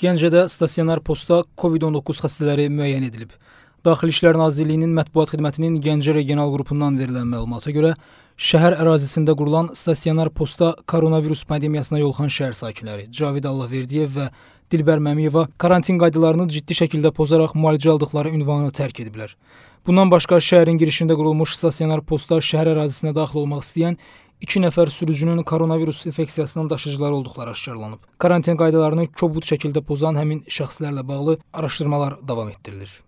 Gəncədə stasionar postda COVID-19 xəstələri müəyyən edilib. Daxili İşlər Nazirliyinin mətbuat xidmətinin Gəncə regional qrupundan verilən məlumata görə, şəhər ərazisində qurulan stasionar postda koronavirus pandemiyasına yolxan şəhər sakinləri Cavid Allahverdiyev və Dilbər Məmiyeva karantin qaydalarını ciddi şəkildə pozaraq müalicə aldıqları ünvanı tərk ediblər. Bundan başqa şəhərin girişində qurulmuş stasionar postda şəhər ərazisinə daxil olmaq istəyən İki nəfər sürücünün koronavirus infeksiyasının daşıyıcıları olduqları aşkarlanıb. Karantin qaydalarını kobud şəkildə pozan həmin şəxslərlə bağlı araşdırmalar davam etdirilir.